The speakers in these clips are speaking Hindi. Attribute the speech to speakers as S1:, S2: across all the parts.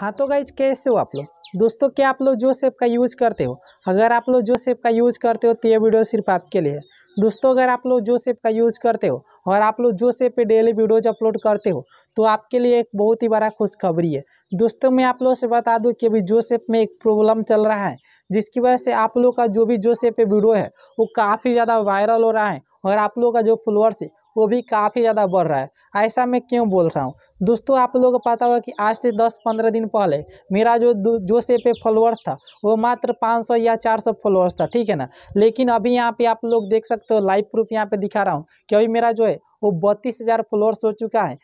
S1: हाँ तो गाइज कैसे हो आप लोग दोस्तों क्या आप लोग जो सेप का यूज़ करते हो अगर आप लोग जो सेप का यूज़ करते हो तो ये वीडियो सिर्फ आपके लिए है दोस्तों अगर आप लोग जो सेप का यूज़ करते हो और आप लोग जो सेप पे डेली वीडियोज अपलोड करते हो तो आपके लिए एक बहुत ही बड़ा खुशखबरी है दोस्तों मैं आप लोगों से बता दूँ कि अभी जो सेप में एक प्रॉब्लम चल रहा है जिसकी वजह से आप लोग का जो भी जो सेप पे वीडियो है वो काफ़ी ज़्यादा वायरल हो रहा है और आप लोगों का जो फॉलोअर्स है वो भी काफ़ी ज़्यादा बढ़ रहा है ऐसा मैं क्यों बोल रहा हूँ दोस्तों आप लोगों को पता होगा कि आज से 10-15 दिन पहले मेरा जो जो से पे फॉलोअर्स था वो मात्र 500 या 400 फॉलोअर्स था ठीक है ना लेकिन अभी यहाँ पे आप लोग देख सकते हो लाइव प्रूफ यहाँ पे दिखा रहा हूँ कि अभी मेरा जो है वो बत्तीस हज़ार फॉलोअर्स हो चुका है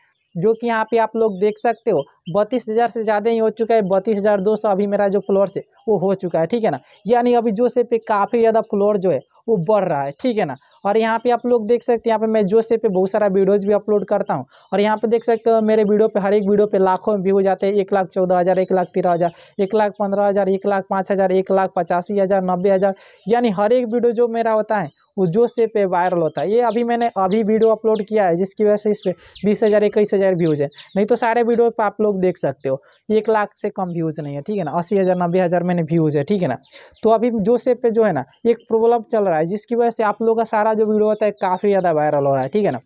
S1: जो कि यहाँ पे आप लोग देख सकते हो बत्तीस हज़ार से ज़्यादा ही हो चुका है बत्तीस हज़ार दो सौ अभी मेरा जो फ्लोर्स है वो हो चुका है ठीक है ना यानी अभी जो से पे काफ़ी ज़्यादा फ्लोर जो है वो बढ़ रहा है ठीक है ना और यहाँ पे आप लोग देख सकते हैं यहाँ पे मैं जो से पे बहुत सारा वीडियोज़ भी अपलोड करता हूँ और यहाँ पे देख सकते हो मेरे वीडियो पे हर एक वीडियो पे लाखों में व्यू हो जाते हैं एक लाख चौदह हज़ार एक लाख तेरह हज़ार एक लाख पंद्रह हज़ार एक लाख पाँच हज़ार एक लाख पचासी हज़ार नब्बे हज़ार यानी हर एक वीडियो जो मेरा होता है वो जोश से वायरल होता है ये अभी मैंने अभी वीडियो अपलोड किया है जिसकी वजह से इस पर बीस हज़ार इक्कीस हज़ार व्यूज़ है नहीं तो सारे वीडियो पर आप लोग देख सकते हो एक लाख से कम व्यूज़ नहीं है ठीक है ना अस्सी हज़ार नब्बे हज़ार मैंने व्यूज़ है ठीक है ना तो अभी जोश पे जो है ना एक प्रॉब्लम चल रहा है जिसकी वजह से आप लोग का सारा जो वीडियो होता है काफ़ी ज़्यादा वायरल हो रहा है ठीक है ना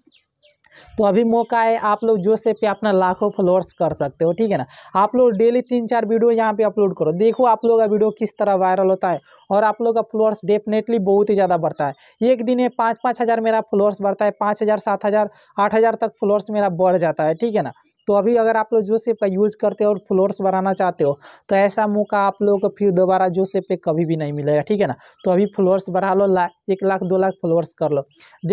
S1: तो अभी मौका है आप लोग जो से पे अपना लाखों फॉलोअर्स कर सकते हो ठीक है ना आप लोग डेली तीन चार वीडियो यहाँ पे अपलोड करो देखो आप लोग का वीडियो किस तरह वायरल होता है और आप लोग का फॉलोअर्स डेफिनेटली बहुत ही ज़्यादा बढ़ता है एक दिन में पाँच पाँच हज़ार मेरा फॉलोअर्स बढ़ता है पाँच हज़ार सात हज़ार आठ हज़ार तक फॉलोअर्स मेरा बढ़ जाता है ठीक है ना तो अभी अगर आप लोग जो सेप का यूज़ करते हो और फ्लोर्स बनाना चाहते हो तो ऐसा मौका आप लोगों को फिर दोबारा जो पे कभी भी नहीं मिलेगा ठीक है ना तो अभी फ्लोर्स बढ़ा लो ला एक लाख दो लाख फ्लोर्स कर लो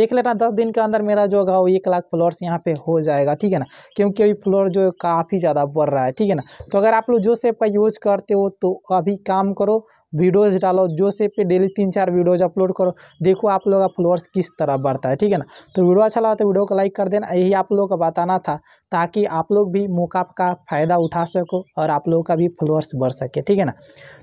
S1: देख लेना दस दिन के अंदर मेरा जो होगा वो एक लाख फ्लोर्स यहाँ पे हो जाएगा ठीक है ना क्योंकि अभी फ्लोर जो काफ़ी ज़्यादा बढ़ रहा है ठीक है ना तो अगर आप लोग जो सेप का यूज़ करते हो तो अभी काम करो वीडियोज़ डालो जो से पे डेली तीन चार वीडियोज अपलोड करो देखो आप लोग का फॉलोअर्स किस तरह बढ़ता है ठीक है ना तो वीडियो अच्छा लगा तो वीडियो को लाइक कर देना यही आप लोग का बताना था ताकि आप लोग भी मौका का फ़ायदा उठा सको और आप लोगों का भी फॉलोअर्स बढ़ सके ठीक है ना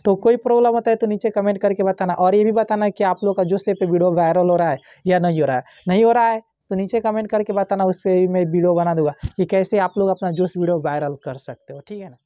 S1: तो कोई प्रॉब्लम होता है तो नीचे कमेंट करके बताना और ये भी बताना कि आप लोग का जो से पे वीडियो वायरल हो रहा है या नहीं हो रहा है नहीं हो रहा है तो नीचे कमेंट करके बताना उस पर मैं वीडियो बना दूंगा कि कैसे आप लोग अपना जोश वीडियो वायरल कर सकते हो ठीक है ना